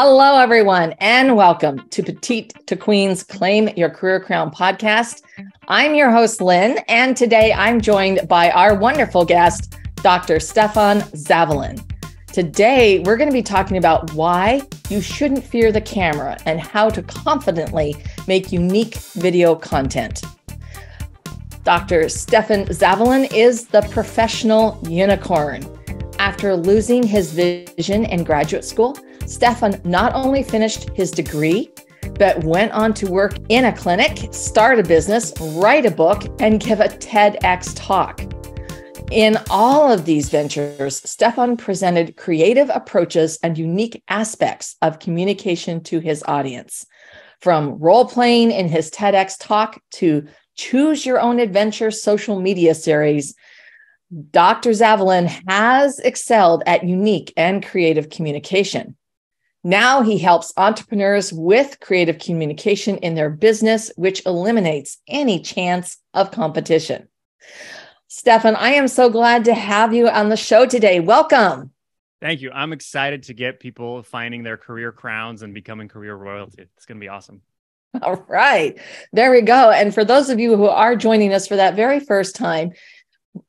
Hello, everyone, and welcome to Petite to Queens Claim Your Career Crown podcast. I'm your host, Lynn, and today I'm joined by our wonderful guest, Dr. Stefan Zavalin. Today, we're going to be talking about why you shouldn't fear the camera and how to confidently make unique video content. Dr. Stefan Zavalin is the professional unicorn. After losing his vision in graduate school, Stefan not only finished his degree, but went on to work in a clinic, start a business, write a book, and give a TEDx talk. In all of these ventures, Stefan presented creative approaches and unique aspects of communication to his audience. From role playing in his TEDx talk to Choose Your Own Adventure social media series, Dr. Zavalin has excelled at unique and creative communication. Now he helps entrepreneurs with creative communication in their business, which eliminates any chance of competition. Stefan, I am so glad to have you on the show today. Welcome. Thank you. I'm excited to get people finding their career crowns and becoming career royalty. It's going to be awesome. All right. There we go. And for those of you who are joining us for that very first time,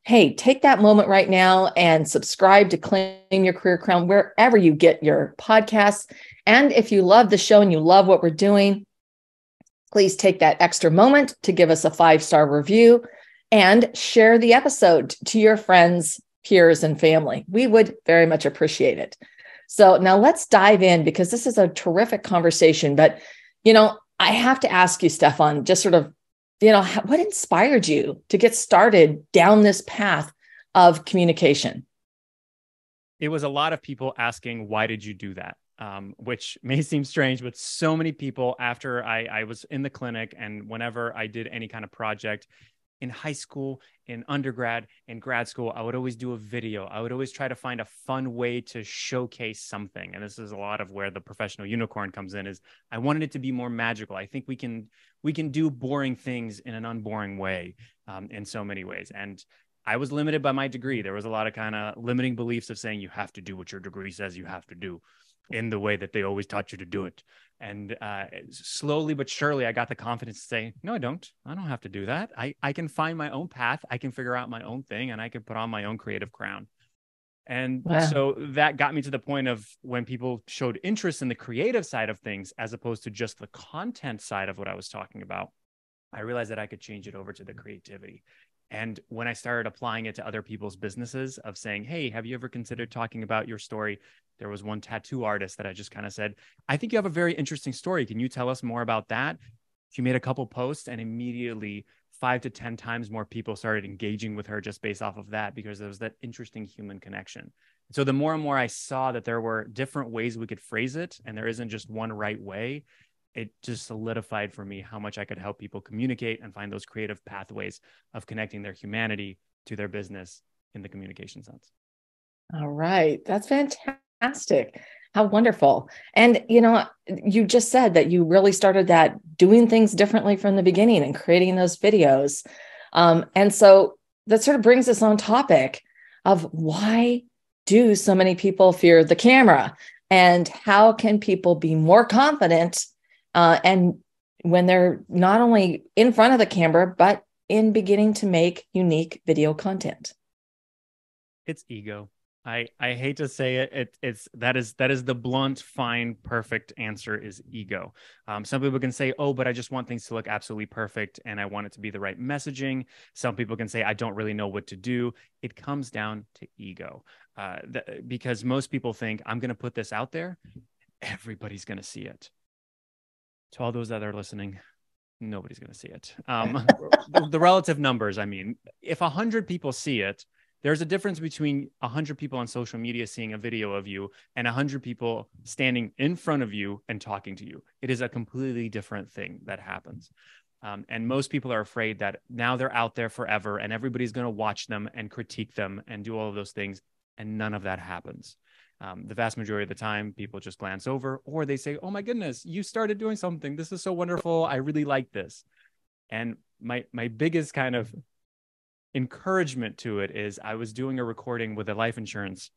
hey, take that moment right now and subscribe to Claim Your Career Crown wherever you get your podcasts. And if you love the show and you love what we're doing, please take that extra moment to give us a five star review and share the episode to your friends, peers, and family. We would very much appreciate it. So now let's dive in because this is a terrific conversation. But, you know, I have to ask you, Stefan, just sort of you know, what inspired you to get started down this path of communication? It was a lot of people asking, why did you do that? Um, which may seem strange, but so many people after I, I was in the clinic and whenever I did any kind of project, in high school, in undergrad, in grad school, I would always do a video. I would always try to find a fun way to showcase something. And this is a lot of where the professional unicorn comes in is I wanted it to be more magical. I think we can we can do boring things in an unboring way um, in so many ways. And I was limited by my degree. There was a lot of kind of limiting beliefs of saying you have to do what your degree says you have to do in the way that they always taught you to do it. And uh, slowly but surely, I got the confidence to say, no, I don't. I don't have to do that. I, I can find my own path. I can figure out my own thing and I can put on my own creative crown. And wow. so that got me to the point of when people showed interest in the creative side of things, as opposed to just the content side of what I was talking about, I realized that I could change it over to the creativity. And when I started applying it to other people's businesses, of saying, Hey, have you ever considered talking about your story? There was one tattoo artist that I just kind of said, I think you have a very interesting story. Can you tell us more about that? She made a couple posts and immediately five to 10 times more people started engaging with her just based off of that because there was that interesting human connection. So the more and more I saw that there were different ways we could phrase it, and there isn't just one right way, it just solidified for me how much I could help people communicate and find those creative pathways of connecting their humanity to their business in the communication sense. All right. That's fantastic. How wonderful. And, you know, you just said that you really started that doing things differently from the beginning and creating those videos. Um, and so that sort of brings us on topic of why do so many people fear the camera? And how can people be more confident uh, and when they're not only in front of the camera, but in beginning to make unique video content. It's ego. I, I hate to say it. it. It's that is that is the blunt, fine, perfect answer is ego. Um, some people can say, "Oh, but I just want things to look absolutely perfect, and I want it to be the right messaging." Some people can say, "I don't really know what to do." It comes down to ego, uh, th- because most people think, "I'm going to put this out there, everybody's going to see it." to all those that are listening, nobody's going to see it. Um, the, the, relative numbers, I mean, if 100 people see it, there's a difference between 100 people on social media seeing a video of you and 100 people standing in front of you and talking to you. It is a completely different thing that happens. Um, and most people are afraid that now they're out there forever and everybody's going to watch them and critique them and do all of those things. And none of that happens um, the vast majority of the time people just glance over or they say oh my goodness you started doing something this is so wonderful i really like this and my my biggest kind of encouragement to it is i was doing a recording with a life insurance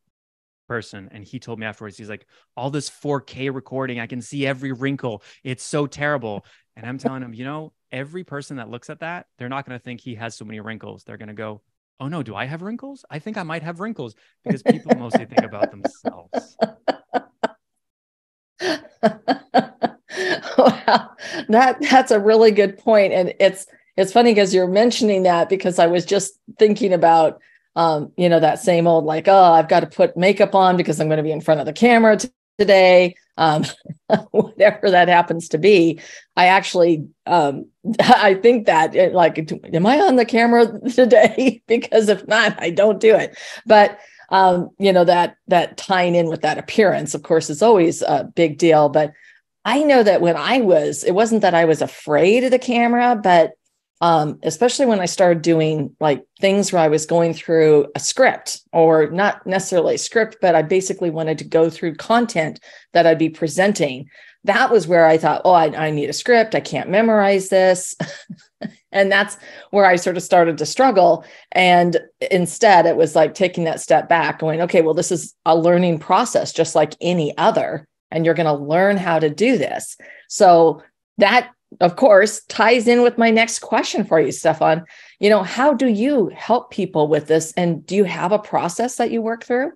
person and he told me afterwards he's like all this 4k recording i can see every wrinkle it's so terrible and i'm telling him you know every person that looks at that they're not going to think he has so many wrinkles they're going to go oh no, do I have wrinkles? I think I might have wrinkles because people mostly think about themselves. wow, that that's a really good point, and it's it's funny because you're mentioning that because I was just thinking about um, you know that same old like oh I've got to put makeup on because I'm going to be in front of the camera today, um, whatever that happens to be. I actually, um, I think that it, eh, like, am I on the camera today? because if not, I don't do it. But um, you know that that tying in with that appearance, of course, is always a big deal. But I know that when I was, it wasn't that I was afraid of the camera, but um, especially when I started doing like things where I was going through a script or not necessarily a script, but I basically wanted to go through content that I'd be presenting. That was where I thought, oh, I, I need a script. I can't memorize this. and that's where I sort of started to struggle. And instead, it was like taking that step back, going, okay, well, this is a learning process, just like any other. And you're going to learn how to do this. So that of course, ties in with my next question for you, Stefan. You know, how do you help people with this? And do you have a process that you work through?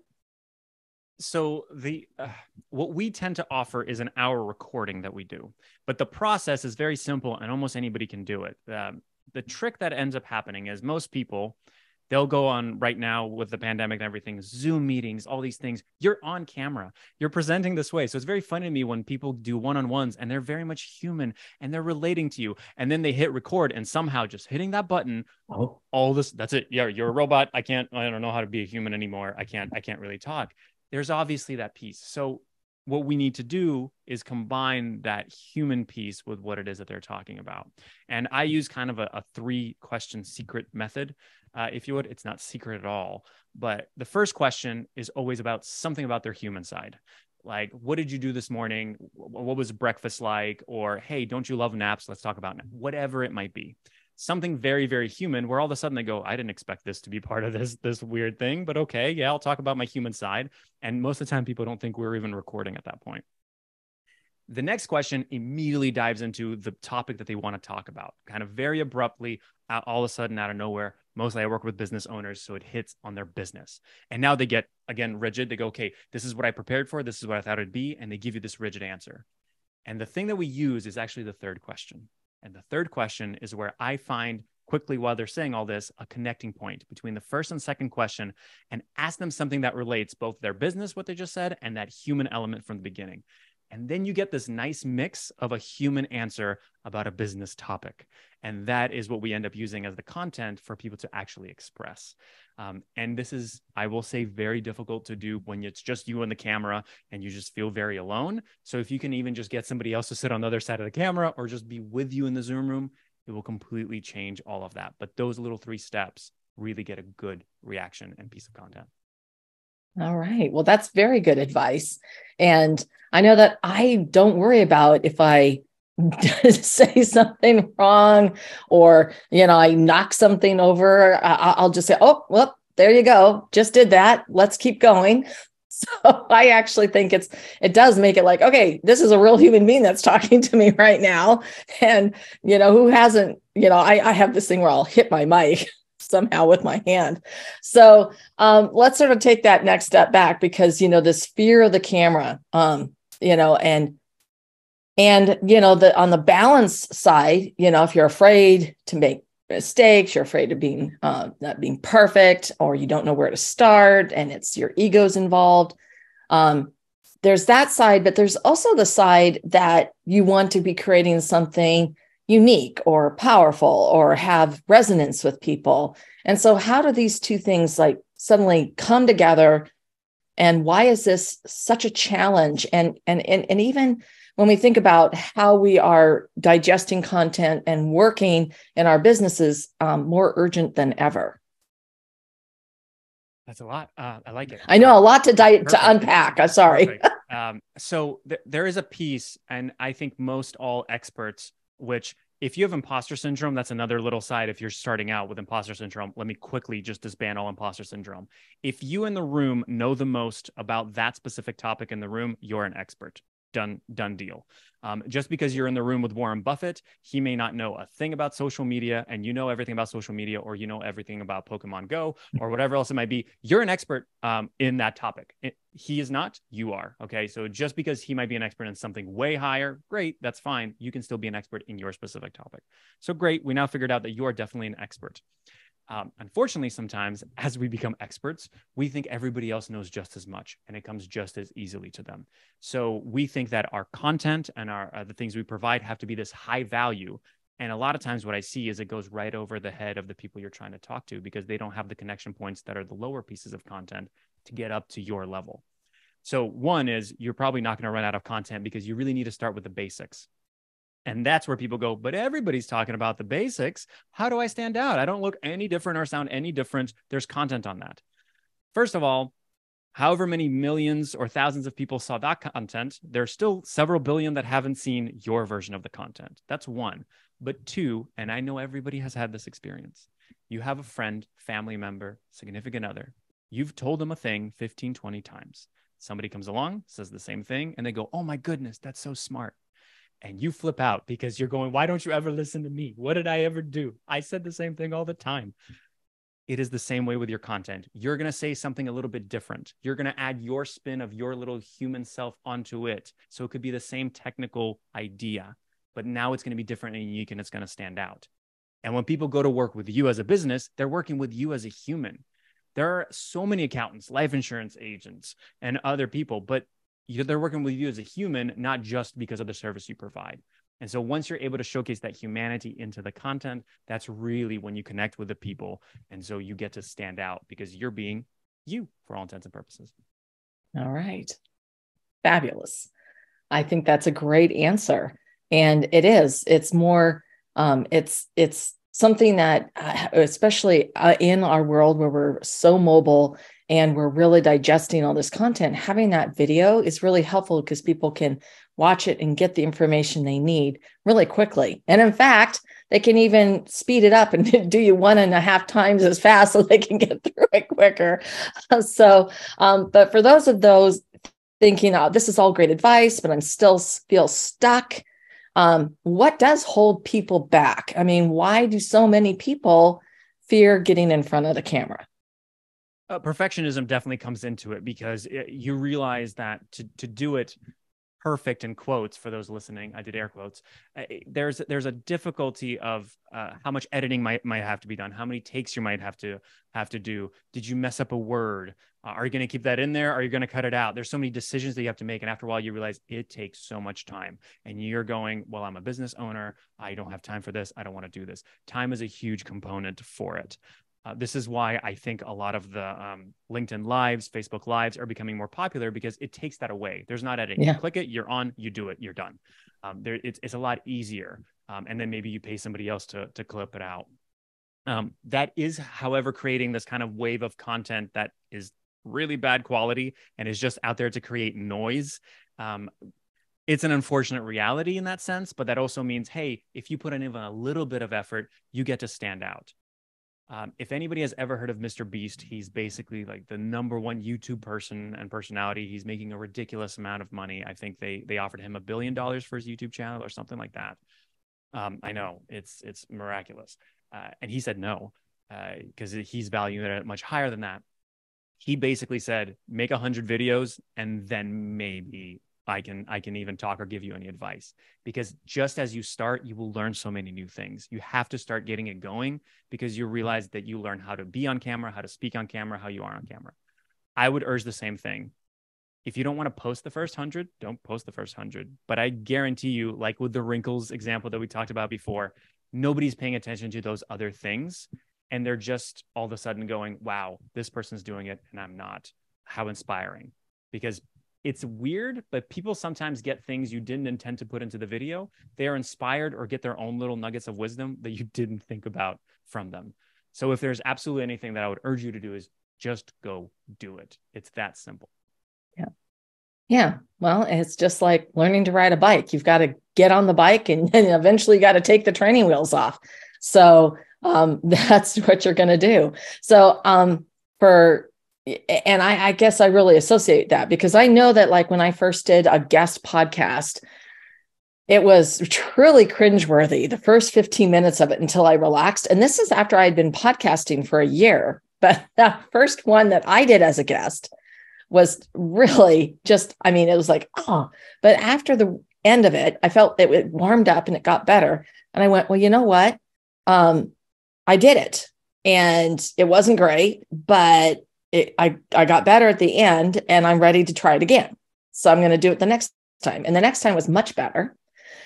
So the uh, what we tend to offer is an hour recording that we do, but the process is very simple and almost anybody can do it. Um, the trick that ends up happening is most people they'll go on right now with the pandemic and everything zoom meetings all these things you're on camera you're presenting this way so it's very funny to me when people do one-on-ones and they're very much human and they're relating to you and then they hit record and somehow just hitting that button oh. all this that's it yeah you're a robot i can't i don't know how to be a human anymore i can't i can't really talk there's obviously that piece so what we need to do is combine that human piece with what it is that they're talking about. And I use kind of a, a three question secret method uh, if you would. It's not secret at all. But the first question is always about something about their human side. Like, what did you do this morning? What was breakfast like? Or, hey, don't you love naps? Let's talk about naps. whatever it might be. Something very, very human, where all of a sudden they go, I didn't expect this to be part of this this weird thing, but okay, yeah, I'll talk about my human side. And most of the time, people don't think we're even recording at that point the next question immediately dives into the topic that they want to talk about kind of very abruptly all of a sudden out of nowhere mostly i work with business owners so it hits on their business and now they get again rigid they go okay this is what i prepared for this is what i thought it'd be and they give you this rigid answer and the thing that we use is actually the third question and the third question is where i find quickly while they're saying all this a connecting point between the first and second question and ask them something that relates both their business what they just said and that human element from the beginning and then you get this nice mix of a human answer about a business topic. And that is what we end up using as the content for people to actually express. Um, and this is, I will say, very difficult to do when it's just you and the camera and you just feel very alone. So if you can even just get somebody else to sit on the other side of the camera or just be with you in the Zoom room, it will completely change all of that. But those little three steps really get a good reaction and piece of content. All right. Well, that's very good advice. And I know that I don't worry about if I say something wrong or, you know, I knock something over. I'll just say, oh, well, there you go. Just did that. Let's keep going. So I actually think it's it does make it like okay, this is a real human being that's talking to me right now, and you know who hasn't you know I I have this thing where I'll hit my mic somehow with my hand. So um, let's sort of take that next step back because you know this fear of the camera, um, you know, and and you know the on the balance side, you know, if you're afraid to make mistakes, you're afraid of being uh, not being perfect, or you don't know where to start, and it's your ego's involved. Um, there's that side, but there's also the side that you want to be creating something unique or powerful or have resonance with people. And so, how do these two things like suddenly come together? And why is this such a challenge? And and and, and even when we think about how we are digesting content and working in our businesses, um, more urgent than ever. That's a lot. Uh, I like it. I know a lot to di- to unpack. I'm sorry. um, so th- there is a piece, and I think most all experts which if you have imposter syndrome, that's another little side. If you're starting out with imposter syndrome, let me quickly just disband all imposter syndrome. If you in the room know the most about that specific topic in the room, you're an expert done done deal. Um, just because you're in the room with Warren Buffett, he may not know a thing about social media, and you know everything about social media, or you know everything about Pokemon Go, or whatever else it might be. You're an expert um, in that topic. It, he is not. You are. Okay. So just because he might be an expert in something way higher, great, that's fine. You can still be an expert in your specific topic. So great. We now figured out that you are definitely an expert um, unfortunately, sometimes as we become experts, we think everybody else knows just as much and it comes just as easily to them. So we think that our content and our uh, the things we provide have to be this high value. And a lot of times, what I see is it goes right over the head of the people you're trying to talk to because they don't have the connection points that are the lower pieces of content to get up to your level. So, one is you're probably not going to run out of content because you really need to start with the basics. And that's where people go, but everybody's talking about the basics. How do I stand out? I don't look any different or sound any different. There's content on that. First of all, however many millions or thousands of people saw that content, there's still several billion that haven't seen your version of the content. That's one. But two, and I know everybody has had this experience you have a friend, family member, significant other. You've told them a thing 15, 20 times. Somebody comes along, says the same thing, and they go, Oh my goodness, that's so smart and you flip out because you're going, why don't you ever listen to me? What did I ever do? I said the same thing all the time. It is the same way with your content. You're going to say something a little bit different. You're going to add your spin of your little human self onto it. So it could be the same technical idea, but now it's going to be different and unique and it's going to stand out. And when people go to work with you as a business, they're working with you as a human. There are so many accountants, life insurance agents, and other people, but they're working with you as a human, not just because of the service you provide. And so once you're able to showcase that humanity into the content, that's really when you connect with the people. And so you get to stand out because you're being you for all intents and purposes. All right. Fabulous. I think that's a great answer. And it is, it's more, um, it's, it's something that, uh, especially uh, in our world where we're so mobile and we're really digesting all this content, having that video is really helpful because people can watch it and get the information they need really quickly. And in fact, they can even speed it up and do you one and a half times as fast so they can get through it quicker. So, um, but for those of those thinking, oh, this is all great advice, but I'm still feel stuck. Um, what does hold people back? I mean, why do so many people fear getting in front of the camera? uh, perfectionism definitely comes into it because it, you realize that to to do it perfect in quotes for those listening i did air quotes uh, eh, there's there's a difficulty of uh, how much editing might might have to be done how many takes you might have to have to do did you mess up a word uh, are you going to keep that in there are you going to cut it out there's so many decisions that you have to make and after a while you realize it takes so much time and you're going well i'm a business owner i don't have time for this i don't want to do this time is a huge component for it uh, this is why I think a lot of the um, LinkedIn lives, Facebook lives are becoming more popular because it takes that away. There's not editing. Yeah. You click it, you're on, you do it, you're done. Um, there, it's, it's a lot easier. Um, and then maybe you pay somebody else to, to clip it out. Um, that is, however, creating this kind of wave of content that is really bad quality and is just out there to create noise um, it's an unfortunate reality in that sense, but that also means, hey, if you put in even a little bit of effort, you get to stand out. Um, if anybody has ever heard of Mr. Beast, he's basically like the number one YouTube person and personality. He's making a ridiculous amount of money. I think they they offered him a billion dollars for his YouTube channel or something like that. Um, I know it's it's miraculous, uh, and he said no because uh, he's valuing it at much higher than that. He basically said make a hundred videos and then maybe I can I can even talk or give you any advice because just as you start you will learn so many new things. You have to start getting it going because you realize that you learn how to be on camera, how to speak on camera, how you are on camera. I would urge the same thing. If you don't want to post the first 100, don't post the first 100, but I guarantee you like with the wrinkles example that we talked about before, nobody's paying attention to those other things and they're just all of a sudden going, "Wow, this person's doing it and I'm not." How inspiring because it's weird, but people sometimes get things you didn't intend to put into the video. They are inspired or get their own little nuggets of wisdom that you didn't think about from them. So if there's absolutely anything that I would urge you to do is just go do it. It's that simple. Yeah. Yeah. Well, it's just like learning to ride a bike. You've got to get on the bike and, then eventually you got to take the training wheels off. So um, that's what you're going to do. So um, for and I, I guess I really associate that because I know that like when I first did a guest podcast, it was truly cringeworthy the first 15 minutes of it until I relaxed. And this is after I had been podcasting for a year. But the first one that I did as a guest was really just, I mean, it was like, oh, but after the end of it, I felt it warmed up and it got better. And I went, well, you know what? Um, I did it. And it wasn't great, but it, I, I got better at the end and I'm ready to try it again. So I'm going to do it the next time. And the next time was much better.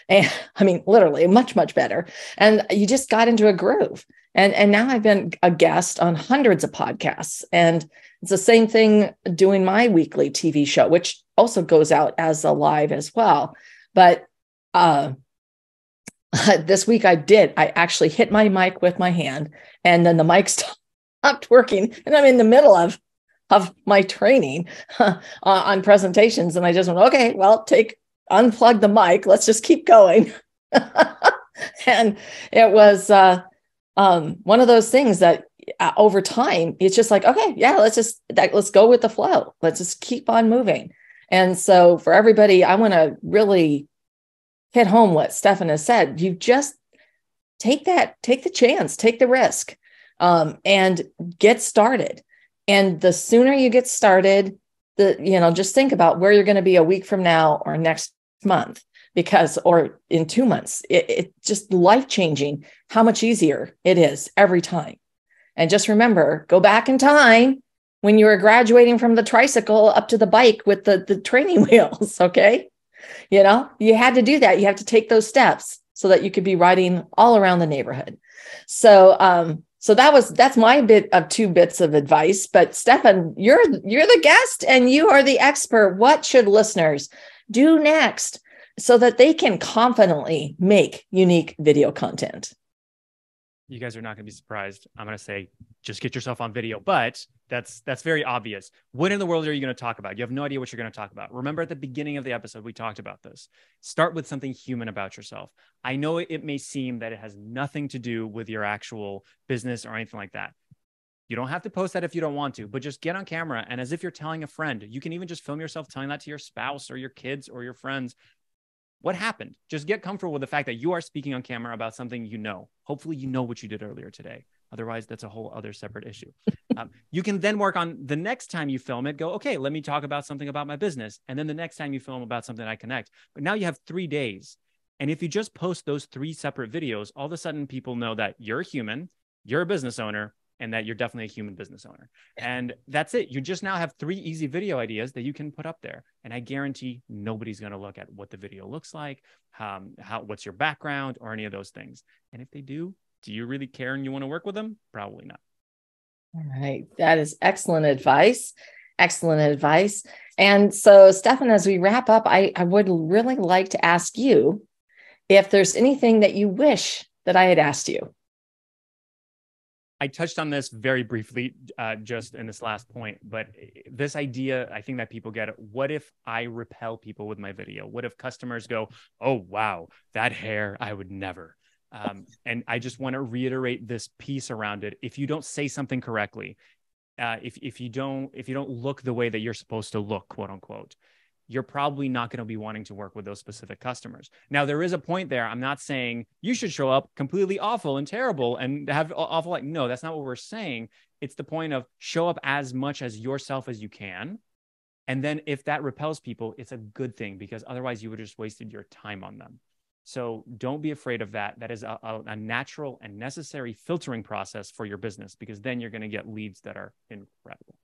And I mean, literally much, much better. And you just got into a groove. And, and now I've been a guest on hundreds of podcasts. And it's the same thing doing my weekly TV show, which also goes out as a live as well. But uh, this week I did. I actually hit my mic with my hand, and then the mic stopped stopped working and I'm in the middle of of my training uh, on presentations and I just went okay well take unplug the mic let's just keep going and it was uh, um, one of those things that uh, over time it's just like okay yeah let's just that, let's go with the flow let's just keep on moving and so for everybody I want to really hit home what Stefan has said you just take that take the chance take the risk um, and get started. And the sooner you get started, the, you know, just think about where you're going to be a week from now or next month because or in two months it, it just life changing how much easier it is every time and just remember go back in time when you were graduating from the tricycle up to the bike with the, the training wheels okay you know you had to do that you have to take those steps so that you could be riding all around the neighborhood so um so that was that's my bit of two bits of advice. But Stefan, you're you're the guest and you are the expert. What should listeners do next so that they can confidently make unique video content? you guys are not going to be surprised. I'm going to say, just get yourself on video. But that's that's very obvious. What in the world are you going to talk about? You have no idea what you're going to talk about. Remember at the beginning of the episode, we talked about this. Start with something human about yourself. I know it may seem that it has nothing to do with your actual business or anything like that. You don't have to post that if you don't want to, but just get on camera. And as if you're telling a friend, you can even just film yourself telling that to your spouse or your kids or your friends what happened? Just get comfortable with the fact that you are speaking on camera about something you know. Hopefully, you know what you did earlier today. Otherwise, that's a whole other separate issue. um, you can then work on the next time you film it, go, okay, let me talk about something about my business. And then the next time you film about something I connect. But now you have three days. And if you just post those three separate videos, all of a sudden people know that you're a human, you're a business owner, and that you're definitely a human business owner. And that's it. You just now have three easy video ideas that you can put up there. And I guarantee nobody's going to look at what the video looks like, um, how, what's your background, or any of those things. And if they do, do you really care and you want to work with them? Probably not. All right. That is excellent advice. Excellent advice. And so, Stefan, as we wrap up, I, I would really like to ask you if there's anything that you wish that I had asked you. I touched on this very briefly uh, just in this last point, but this idea, I think that people get what if I repel people with my video? What if customers go, oh, wow, that hair, I would never. Um, and I just want to reiterate this piece around it. If you don't say something correctly, uh, if, if you don't if you don't look the way that you're supposed to look, quote unquote, you're probably not going to be wanting to work with those specific customers. Now, there is a point there. I'm not saying you should show up completely awful and terrible and have awful like, no, that's not what we're saying. It's the point of show up as much as yourself as you can. And then if that repels people, it's a good thing because otherwise you would have just wasted your time on them. So don't be afraid of that. That is a, a, a, natural and necessary filtering process for your business because then you're going to get leads that are incredible.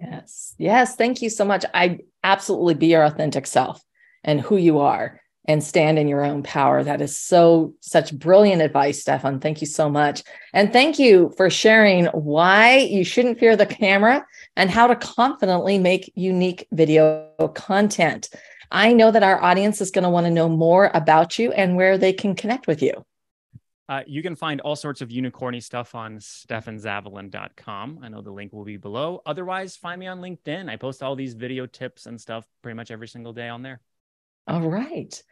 Yes. Yes. Thank you so much. I absolutely be your authentic self and who you are and stand in your own power. That is so such brilliant advice, Stefan. Thank you so much. And thank you for sharing why you shouldn't fear the camera and how to confidently make unique video content. I know that our audience is going to want to know more about you and where they can connect with you. Uh, you can find all sorts of unicorny stuff on stefanzavalin.com. I know the link will be below. Otherwise, find me on LinkedIn. I post all these video tips and stuff pretty much every single day on there. All right.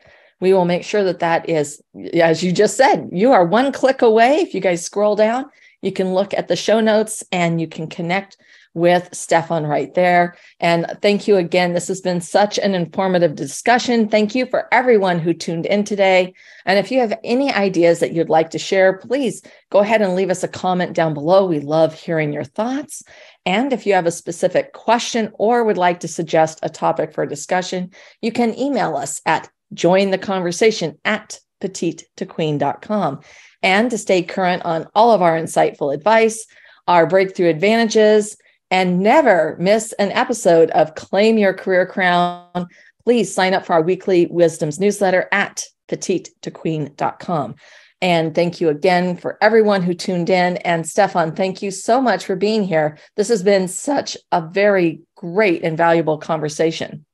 We will make sure that that is, as you just said, you are one click away. If you guys scroll down, you can look at the show notes and you can connect with Stefan right there. And thank you again. This has been such an informative discussion. Thank you for everyone who tuned in today. And if you have any ideas that you'd like to share, please go ahead and leave us a comment down below. We love hearing your thoughts. And if you have a specific question or would like to suggest a topic for discussion, you can email us at jointheconversation at petitetoqueen.com. And to stay current on all of our insightful advice, our breakthrough advantages, and never miss an episode of Claim Your Career Crown. Please sign up for our weekly wisdoms newsletter at petitetoqueen.com. And thank you again for everyone who tuned in. And Stefan, thank you so much for being here. This has been such a very great and valuable conversation.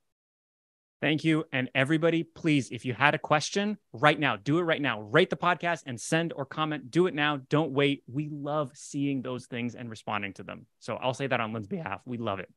Thank you. And everybody, please, if you had a question right now, do it right now. Rate the podcast and send or comment. Do it now. Don't wait. We love seeing those things and responding to them. So I'll say that on Lynn's behalf. We love it.